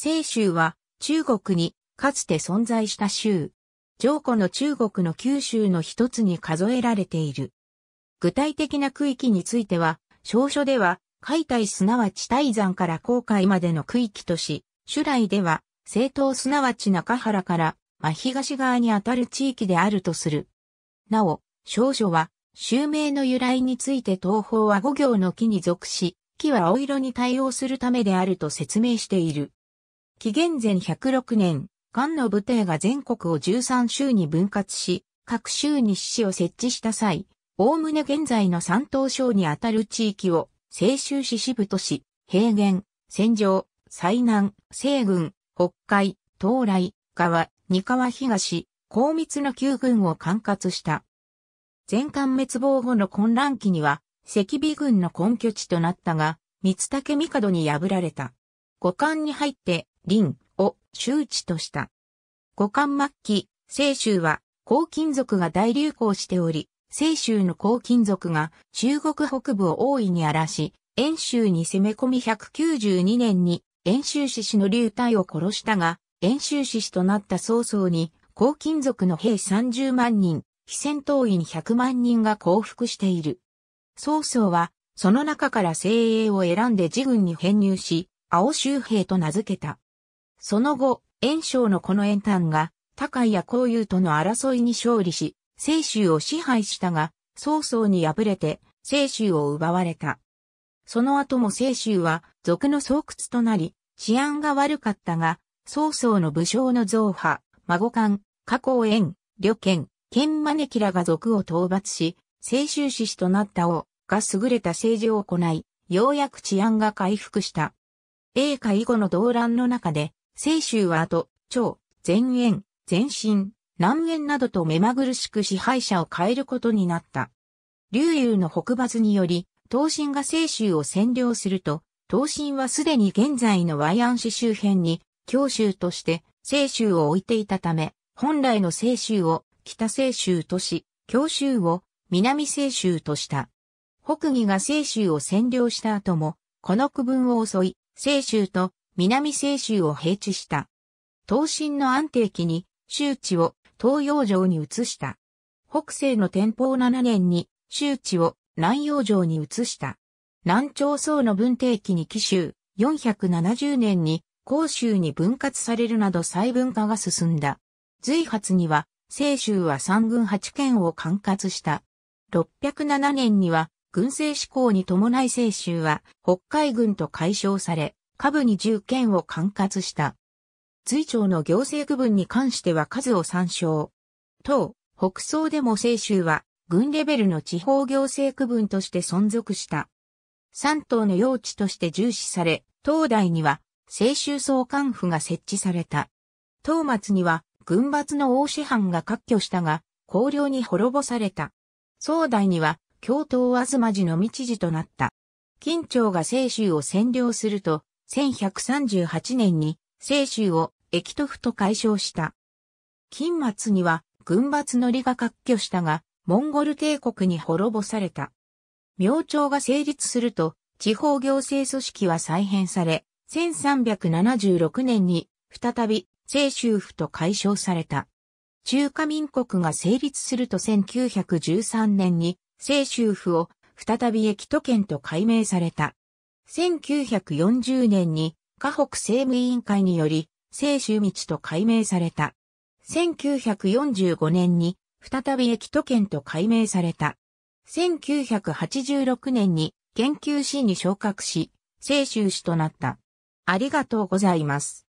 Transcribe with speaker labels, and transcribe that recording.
Speaker 1: 西州は中国にかつて存在した州。上古の中国の九州の一つに数えられている。具体的な区域については、少書では、海体すなわち大山から航海までの区域とし、主来では、西東すなわち中原から真東側にあたる地域であるとする。なお、少書は、襲名の由来について東方は五行の木に属し、木は青色に対応するためであると説明している。紀元前106年、漢の武帝が全国を13州に分割し、各州に市を設置した際、おおむね現在の山東省にあたる地域を、青州市支部とし、平原、戦場、西南、西軍、北海、東来、川、二川東、高密の旧軍を管轄した。全艦滅亡後の混乱期には、赤尾軍の根拠地となったが、三竹帝に破られた。五艦に入って、林を周知とした。五冠末期、青州は黄金属が大流行しており、青州の黄金属が中国北部を大いに荒らし、遠州に攻め込み192年に遠州志士の流体を殺したが、遠州志士となった曹操に、黄金属の兵30万人、非戦闘員100万人が降伏している。曹操は、その中から精鋭を選んで自軍に編入し、青州兵と名付けた。その後、炎章のこの炎端が、高井や高友との争いに勝利し、清州を支配したが、曹操に敗れて、清州を奪われた。その後も清州は、賊の巣窟となり、治安が悪かったが、曹操の武将の増派、孫官、加工園、旅券、剣招きらが賊を討伐し、清州志士となった王が優れた政治を行い、ようやく治安が回復した。栄華以後の動乱の中で、清州は後、長、前縁、前身、南縁などと目まぐるしく支配者を変えることになった。劉遊の北伐により、東進が清州を占領すると、東進はすでに現在のア安市周辺に、教州として清州を置いていたため、本来の清州を北清州とし、教州を南清州とした。北義が清州を占領した後も、この区分を襲い、清州と南西州を平地した。東進の安定期に、周知を東洋城に移した。北西の天保7年に、周知を南洋城に移した。南朝宋の文帝期に紀州、470年に広州に分割されるなど細分化が進んだ。随発には、西州は三軍八県を管轄した。607年には、軍政志向に伴い西州は北海軍と解消され、下部に重権を管轄した。隋朝の行政区分に関しては数を参照。当、北総でも清州は、軍レベルの地方行政区分として存続した。三島の用地として重視され、東大には、清州総監府が設置された。東松には、軍閥の王師藩が割拠したが、公領に滅ぼされた。宋代には、京都東寺の道寺となった。近朝が清州を占領すると、1138年に清州を駅都府と解消した。金末には軍閥の利が割拠したが、モンゴル帝国に滅ぼされた。明朝が成立すると、地方行政組織は再編され、1376年に再び清州府と解消された。中華民国が成立すると1913年に清州府を再び駅都県と改名された。1940年に、河北政務委員会により、清州道と改名された。1945年に、再び駅都県と改名された。1986年に、研究士に昇格し、清州市となった。ありがとうございます。